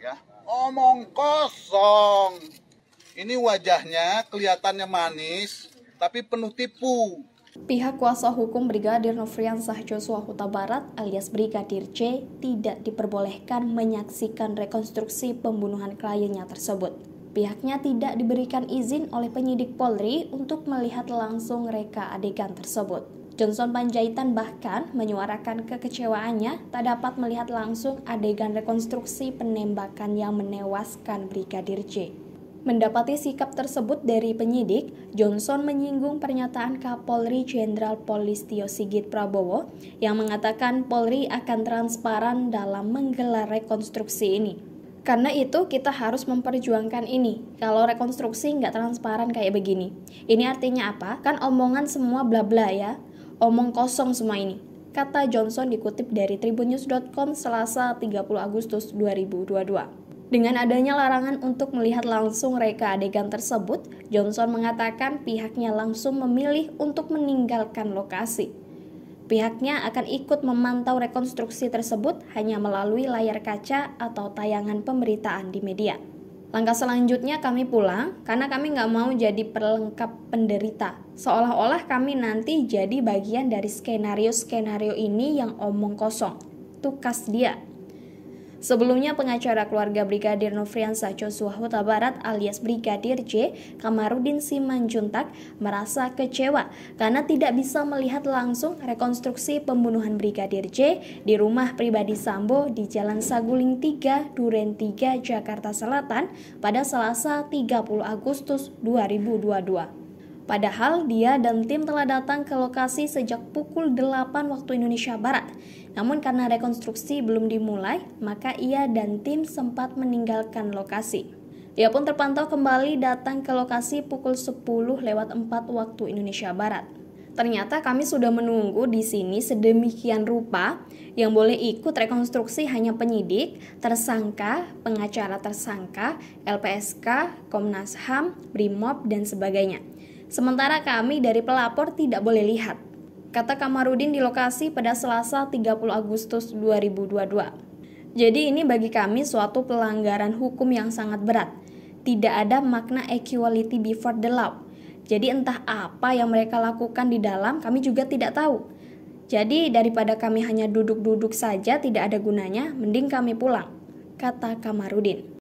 ya omong kosong ini wajahnya kelihatannya manis tapi penuh tipu Pihak kuasa hukum Brigadir Nofriansah Joshua Huta Barat alias Brigadir C tidak diperbolehkan menyaksikan rekonstruksi pembunuhan kliennya tersebut. Pihaknya tidak diberikan izin oleh penyidik Polri untuk melihat langsung reka adegan tersebut. Johnson Panjaitan bahkan menyuarakan kekecewaannya tak dapat melihat langsung adegan rekonstruksi penembakan yang menewaskan Brigadir J. Mendapati sikap tersebut dari penyidik, Johnson menyinggung pernyataan Kapolri Jenderal Polistio Sigit Prabowo yang mengatakan Polri akan transparan dalam menggelar rekonstruksi ini. Karena itu kita harus memperjuangkan ini. Kalau rekonstruksi nggak transparan kayak begini. Ini artinya apa? Kan omongan semua bla bla ya. Omong kosong semua ini, kata Johnson dikutip dari tribunnews.com selasa 30 Agustus 2022. Dengan adanya larangan untuk melihat langsung reka adegan tersebut, Johnson mengatakan pihaknya langsung memilih untuk meninggalkan lokasi. Pihaknya akan ikut memantau rekonstruksi tersebut hanya melalui layar kaca atau tayangan pemberitaan di media. Langkah selanjutnya kami pulang karena kami nggak mau jadi perlengkap penderita. Seolah-olah kami nanti jadi bagian dari skenario-skenario ini yang omong kosong. Tukas dia. Sebelumnya pengacara keluarga Brigadir Nofriansah Joshua Huta Barat alias Brigadir J Kamarudin Simanjuntak merasa kecewa karena tidak bisa melihat langsung rekonstruksi pembunuhan Brigadir J di rumah pribadi Sambo di Jalan Saguling 3, Duren 3, Jakarta Selatan pada Selasa 30 Agustus 2022. Padahal dia dan tim telah datang ke lokasi sejak pukul 8 waktu Indonesia Barat. Namun karena rekonstruksi belum dimulai, maka ia dan tim sempat meninggalkan lokasi. Ia pun terpantau kembali datang ke lokasi pukul 10 lewat 4 waktu Indonesia Barat. Ternyata kami sudah menunggu di sini sedemikian rupa yang boleh ikut rekonstruksi hanya penyidik, tersangka, pengacara tersangka, LPSK, Komnas HAM, BRIMOB, dan sebagainya. Sementara kami dari pelapor tidak boleh lihat, kata Kamarudin di lokasi pada Selasa 30 Agustus 2022. Jadi ini bagi kami suatu pelanggaran hukum yang sangat berat. Tidak ada makna equality before the law. Jadi entah apa yang mereka lakukan di dalam kami juga tidak tahu. Jadi daripada kami hanya duduk-duduk saja tidak ada gunanya, mending kami pulang, kata Kamarudin.